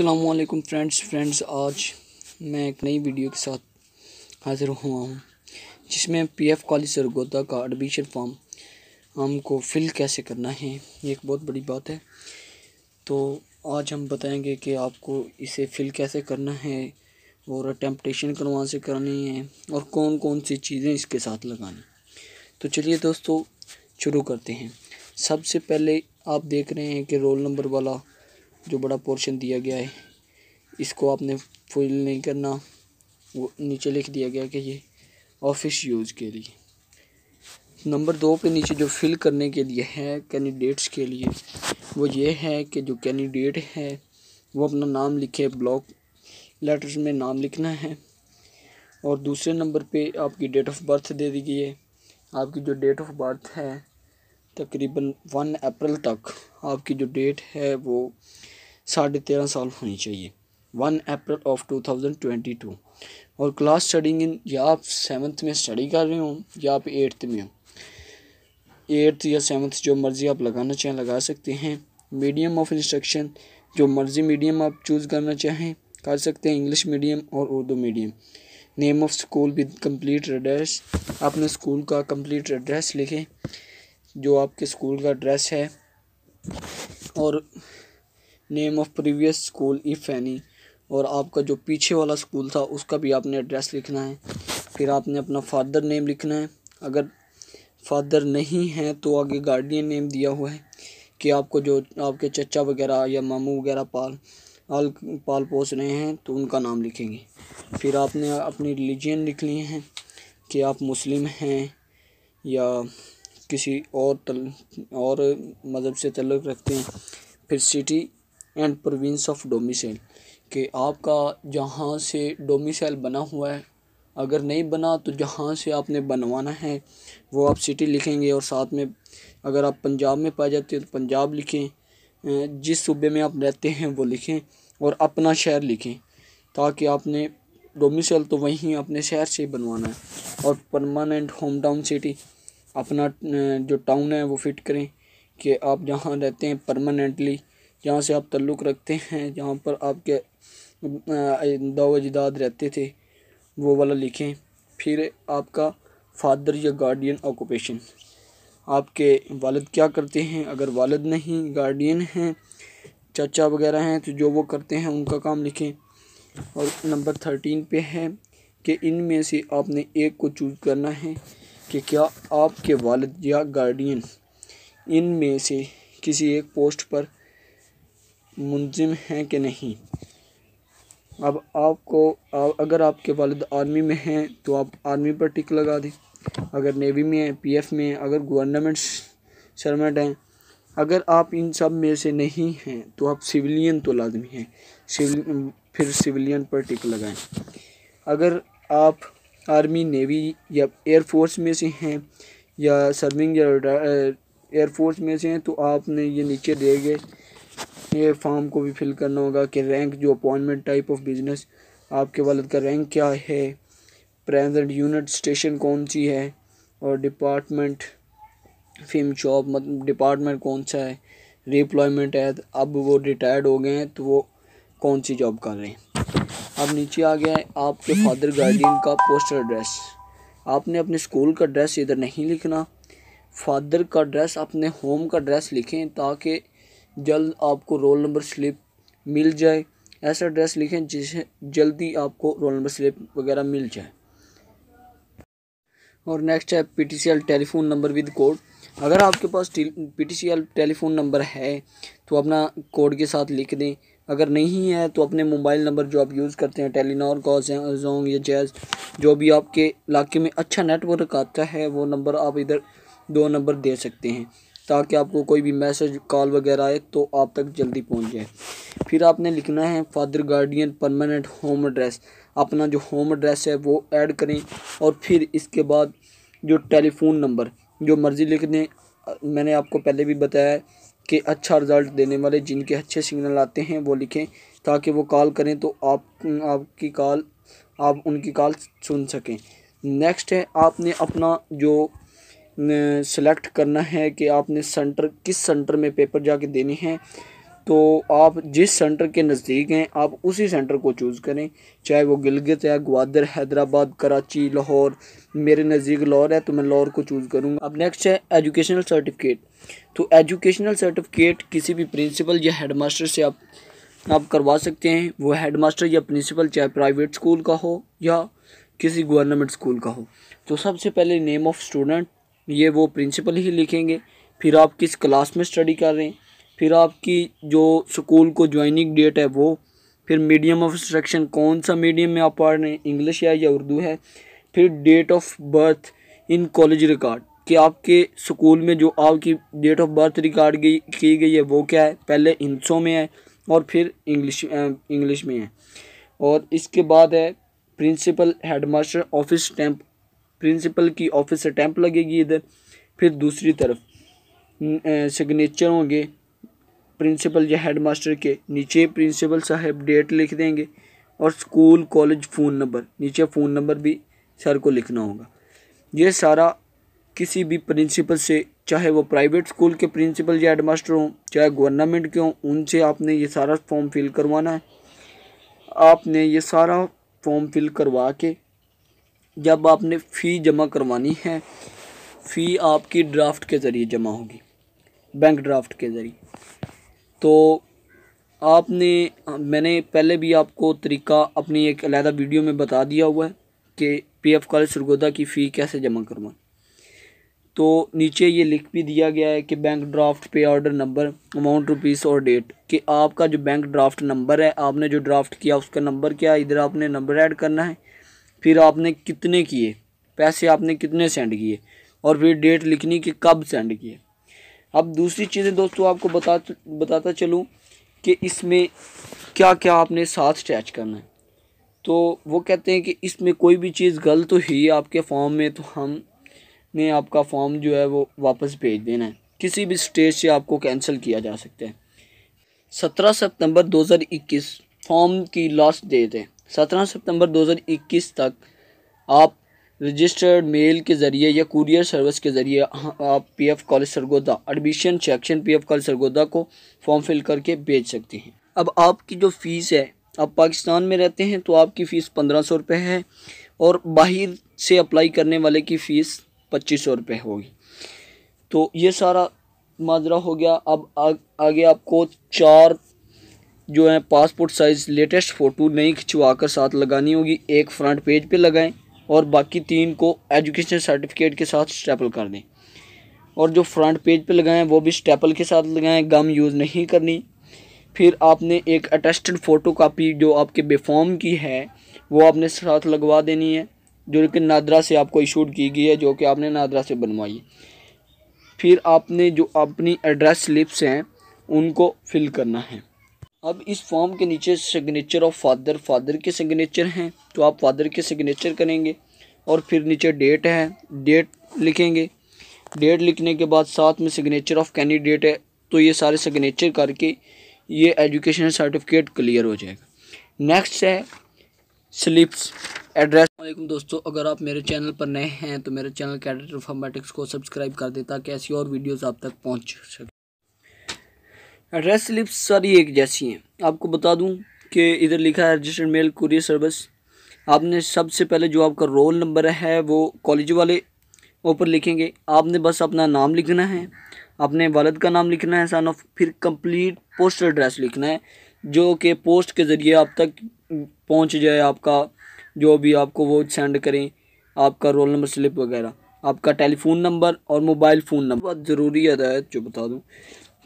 वालेकुम friends friends आज मैं एक नई वीडियो के साथ हाज़िर हुआ हूँ जिसमें पी एफ कॉलेज सरगोदा का एडमिशन फॉर्म हमको फिल कैसे करना है ये एक बहुत बड़ी बात है तो आज हम बताएंगे कि आपको इसे फिल कैसे करना है और अटैम्पटेशन करवा से करनी है और कौन कौन सी चीज़ें इसके साथ लगानी तो चलिए दोस्तों शुरू करते हैं सबसे पहले आप देख रहे हैं कि रोल नंबर वाला जो बड़ा पोर्शन दिया गया है इसको आपने फुल नहीं करना वो नीचे लिख दिया गया कि ये ऑफिस यूज़ के लिए नंबर दो पे नीचे जो फिल करने के लिए है कैंडिडेट्स के लिए वो ये है कि जो कैंडिडेट है वो अपना नाम लिखे ब्लॉक लेटर्स में नाम लिखना है और दूसरे नंबर पे आपकी डेट ऑफ बर्थ दे दी गई है आपकी जो डेट ऑफ बर्थ है तकरीबन वन अप्रैल तक आपकी जो डेट है वो साढ़े तेरह साल होनी चाहिए one April of two thousand twenty two और क्लास स्टडिंग इन या आप सेवन्थ में स्टडी कर रहे हो या आप एट्थ में हो एट्थ या सेवन्थ जो मर्ज़ी आप लगाना चाहें लगा सकते हैं मीडियम ऑफ इंस्ट्रक्शन जो मर्ज़ी मीडियम आप चूज़ करना चाहें कर सकते हैं इंग्लिश मीडियम और Urdu medium name of school with complete address अपने स्कूल का कम्प्लीट एड्रेस लिखें जो आपके स्कूल का एड्रेस है और name of previous school if any और आपका जो पीछे वाला स्कूल था उसका भी आपने एड्रेस लिखना है फिर आपने अपना फादर नेम लिखना है अगर फादर नहीं है तो आगे गार्डियन नेम दिया हुआ है कि आपको जो आपके चचा वगैरह या मामू वगैरह पाल पाल पाल पोस रहे हैं तो उनका नाम लिखेंगे फिर आपने अपनी रिलीजन लिख लिए हैं कि आप मुस्लिम हैं या किसी और तल और मज़हब से तल्लक रखते हैं फिर city and province of domicile कि आपका जहाँ से डोमिसल बना हुआ है अगर नहीं बना तो जहाँ से आपने बनवाना है वो आप सिटी लिखेंगे और साथ में अगर आप पंजाब में पाए जाते हैं तो पंजाब लिखें जिस सूबे में आप रहते हैं वो लिखें और अपना शहर लिखें ताकि आपने डोमिसल तो वहीं अपने शहर से बनवाना है और परमानेंट होम टाउन सिटी अपना जो टाउन है वो फिट करें कि आप जहाँ रहते हैं परमानेंटली जहाँ से आप तल्लुक़ रखते हैं जहाँ पर आपके दाव अजदाद रहते थे वो वाला लिखें फिर आपका फादर या गार्डियन ऑक्यूपेशन आपके वालद क्या करते हैं अगर वालद नहीं गार्डियन हैं चाचा वगैरह हैं तो जो वो करते हैं उनका काम लिखें और नंबर थर्टीन पे है कि इनमें से आपने एक को चूज़ करना है कि क्या आपके वालद या गार्डियन इन में से किसी एक पोस्ट पर मुंजिम हैं कि नहीं अब आपको आप, अगर आपके वालद आर्मी में हैं तो आप आर्मी पर टिक लगा दें अगर नेवी में हैं पीएफ में अगर गवर्नमेंट सर्वेंट हैं अगर आप इन सब में से नहीं हैं तो आप सिविलियन तो लाजमी हैं सिविल फिर सिविलियन पर टिक लगाएं अगर आप आर्मी नेवी या एयरफोर्स में से हैं या सर्विंग या एयरफोर्स में से हैं तो आपने ये नीचे दिए गए ये फॉर्म को भी फिल करना होगा कि रैंक जो अपॉइंटमेंट टाइप ऑफ बिजनेस आपके वालद का रैंक क्या है प्रेजेंट यूनिट स्टेशन कौन सी है और डिपार्टमेंट फिल्म शॉप मतलब डिपार्टमेंट कौन सा है रिप्लॉयमेंट है अब वो रिटायर्ड हो गए हैं तो वो कौन सी जॉब कर रहे हैं अब नीचे आ गया है आपके फादर गार्डियन का पोस्टर एड्रेस आपने अपने स्कूल का ड्रेस इधर नहीं लिखना फादर का ड्रेस अपने होम का ड्रेस लिखें ताकि जल्द आपको रोल नंबर स्लिप मिल जाए ऐसा एड्रेस लिखें जिसे जल्दी आपको रोल नंबर स्लिप वगैरह मिल जाए और नेक्स्ट है PTCL telephone number with code अगर आपके पास पीटीसीएल टेलीफोन नंबर है तो अपना कोड के साथ लिख दें अगर नहीं है तो अपने मोबाइल नंबर जो आप यूज़ करते हैं टेलीनॉर का जोंग या जैज़ जो भी आपके इलाके में अच्छा नेटवर्क आता है वो नंबर आप इधर दो नंबर दे सकते हैं ताकि आपको कोई भी मैसेज कॉल वगैरह आए तो आप तक जल्दी पहुंच जाए फिर आपने लिखना है father guardian permanent home address अपना जो होम एड्रेस है वो ऐड करें और फिर इसके बाद जो टेलीफोन नंबर जो मर्ज़ी लिख दें मैंने आपको पहले भी बताया के अच्छा रिजल्ट देने वाले जिनके अच्छे सिग्नल आते हैं वो लिखें ताकि वो कॉल करें तो आप आपकी कॉल आप उनकी कॉल सुन सकें नेक्स्ट है आपने अपना जो सेलेक्ट करना है कि आपने सेंटर किस सेंटर में पेपर जाके देने हैं तो आप जिस सेंटर के नज़दीक हैं आप उसी सेंटर को चूज़ करें चाहे वो गिलगित है ग्वादर हैदराबाद कराची लाहौर मेरे नज़दीक लाहौर है तो मैं लाहौर को चूज़ करूँगा अब नेक्स्ट है एजुकेशनल सर्टिफिकेट तो एजुकेशनल सर्टिफिकेट किसी भी प्रिंसिपल या मास्टर से आप आप करवा सकते हैं वो मास्टर या प्रिंसिपल चाहे प्राइवेट स्कूल का हो या किसी गवर्नमेंट स्कूल का हो तो सबसे पहले नेम ऑफ़ स्टूडेंट ये वो प्रिंसिपल ही लिखेंगे फिर आप किस क्लास में स्टडी कर रहे हैं फिर आपकी जो स्कूल को ज्वाइनिंग डेट है वो फिर मीडियम ऑफ इंस्ट्रक्शन कौन सा मीडियम में आप पढ़ रहे हैं इंग्लिश है या उर्दू है फिर date of birth in college record कि आपके स्कूल में जो आपकी डेट ऑफ बर्थ रिकॉर्ड गई की गई है वो क्या है पहले हिंसों में है और फिर इंग्लिश इंग्लिश में है और इसके बाद है principal headmaster office stamp principal की ऑफिस स्टैंप लगेगी इधर फिर दूसरी तरफ सिग्नेचर होंगे प्रिंसिपल या हेडमास्टर के नीचे प्रिंसिपल साहब डेट लिख देंगे और स्कूल कॉलेज फ़ोन नंबर नीचे फ़ोन नंबर भी सर को लिखना होगा ये सारा किसी भी प्रिंसिपल से चाहे वो प्राइवेट स्कूल के प्रिंसिपल या हेडमास्टर हों चाहे गवर्नमेंट के हों उनसे आपने ये सारा फॉर्म फिल करवाना है आपने ये सारा फॉर्म फिल करवा के जब आपने फ़ी जमा करवानी है फ़ी आपकी ड्राफ्ट के ज़रिए जमा होगी बैंक ड्राफ्ट के ज़रिए तो आपने मैंने पहले भी आपको तरीका अपनी एक अलहदा वीडियो में बता दिया हुआ है कि पी एफ कॉलेज सरगोदा की फ़ी कैसे जमा करवाएँ तो नीचे ये लिख भी दिया गया है कि bank draft pay order number amount rupees और डेट कि आपका जो बैंक ड्राफ्ट नंबर है आपने जो ड्राफ्ट किया उसका नंबर क्या इधर आपने नंबर ऐड करना है फिर आपने कितने किए पैसे आपने कितने सेंड किए और फिर डेट लिखनी कि कब सेंड किए अब दूसरी चीज़ें दोस्तों आपको बता बताता चलूँ कि इसमें क्या क्या आपने साथ अटैच करना है तो वो कहते हैं कि इसमें कोई भी चीज़ गलत तो हुई आपके फॉर्म में तो हम ने आपका फॉर्म जो है वो वापस भेज देना है किसी भी स्टेज से आपको कैंसिल किया जा सकता है सत्रह सितंबर 2021 फॉर्म की लास्ट डेट है सत्रह सितंबर 2021 तक आप रजिस्टर्ड मेल के ज़रिए या कुरियर सर्विस के ज़रिए हाँ, आप P F college Sargodha admission section P F college Sargodha को फॉर्म फिल करके भेज सकते हैं अब आपकी जो फ़ीस है आप पाकिस्तान में रहते हैं तो आपकी फ़ीस पंद्रह सौ रुपये है और बाहर से अप्लाई करने वाले की फ़ीस पच्चीस सौ रुपये होगी तो ये सारा माजरा हो गया अब आ, आगे आपको चार जो है पासपोर्ट साइज़ लेटेस्ट फ़ोटो नहीं खिंचवा कर साथ लगानी होगी एक फ्रंट पेज पे लगाएं और बाकी तीन को एजुकेशन सर्टिफिकेट के साथ स्टेपल कर दें और जो फ्रंट पेज पे लगाएं वो भी स्टेपल के साथ लगाएं गम यूज़ नहीं करनी फिर आपने एक अटेस्टेड फ़ोटो कापी जो आपके बेफॉर्म की है वो आपने साथ लगवा देनी है जो कि नादरा से आपको इशूड की गई है जो कि आपने नादरा से बनवाई है फिर आपने जो अपनी एड्रेस स्लिप्स हैं उनको फिल करना है अब इस फॉर्म के नीचे सिग्नेचर ऑफ फादर फादर के सिग्नेचर हैं तो आप फादर के सिग्नेचर करेंगे और फिर नीचे डेट है डेट लिखेंगे डेट लिखने के बाद साथ में सिग्नेचर ऑफ कैंडिडेट है तो ये सारे सिग्नेचर करके ये एजुकेशन सर्टिफिकेट क्लियर हो जाएगा नेक्स्ट है स्लिप्स एड्रेस वालेकुम दोस्तों अगर आप मेरे चैनल पर नए हैं तो मेरे चैनल कैडेट इन्फॉर्मेटिक्स को सब्सक्राइब कर दें ताकि ऐसी और वीडियोस आप तक पहुंच सके एड्रेस स्लिप्स सारी एक जैसी हैं आपको बता दूं कि इधर लिखा है रजिस्टर्ड मेल कुरियर सर्विस आपने सबसे पहले जो आपका रोल नंबर है वो कॉलेज वाले ऊपर लिखेंगे आपने बस अपना नाम लिखना है अपने वालद का नाम लिखना है सन ऑफ फिर कंप्लीट पोस्टल एड्रेस लिखना है जो कि पोस्ट के ज़रिए आप तक पहुंच जाए आपका जो भी आपको वो सेंड करें आपका रोल नंबर स्लिप वगैरह आपका टेलीफोन नंबर और मोबाइल फ़ोन नंबर ज़रूरी हदायत जो बता दूँ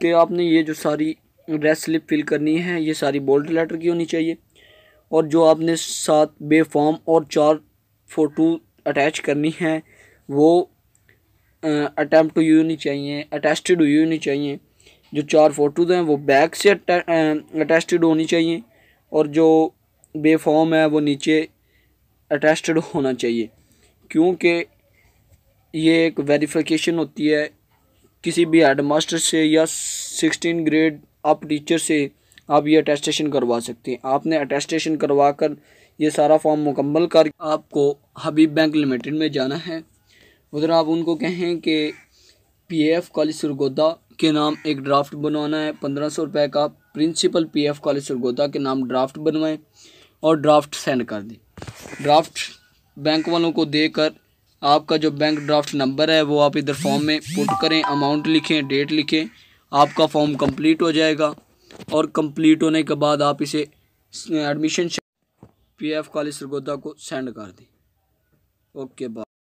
कि आपने ये जो सारी ड्रेस स्लिप फिल करनी है ये सारी बोल्ड लेटर की होनी चाहिए और जो आपने सात बे फॉर्म और चार फ़ोटो अटैच करनी है वो अटैम्प्ट हुई होनी चाहिए अटैचड हुई होनी चाहिए जो चार फ़ोटोज़ हैं वो बैक से अटैचड होनी चाहिए और जो बे फॉर्म है वो नीचे अटैचड होना चाहिए क्योंकि ये एक वेरिफिकेशन होती है किसी भी हेडमास्टर से या सिक्सटीन ग्रेड आप टीचर से आप ये अटेस्टेशन करवा सकते हैं आपने अटेस्टेशन करवा कर ये सारा फॉर्म मुकम्मल कर आपको हबीब बैंक लिमिटेड में जाना है उधर आप उनको कहें कि पी एफ कॉलेज सरगोदा के नाम एक ड्राफ्ट बनवाना है पंद्रह सौ रुपये का principal P F college Sargodha के नाम ड्राफ्ट बनवाएं और ड्राफ्ट सेंड कर दें ड्राफ्ट बैंक वालों को देकर आपका जो बैंक ड्राफ्ट नंबर है वो आप इधर फॉर्म में पुट करें अमाउंट लिखें डेट लिखें आपका फॉर्म कंप्लीट हो जाएगा और कंप्लीट होने के बाद आप इसे एडमिशन पीएफ कॉलेज सरगोदा को सेंड कर दें ओके बाय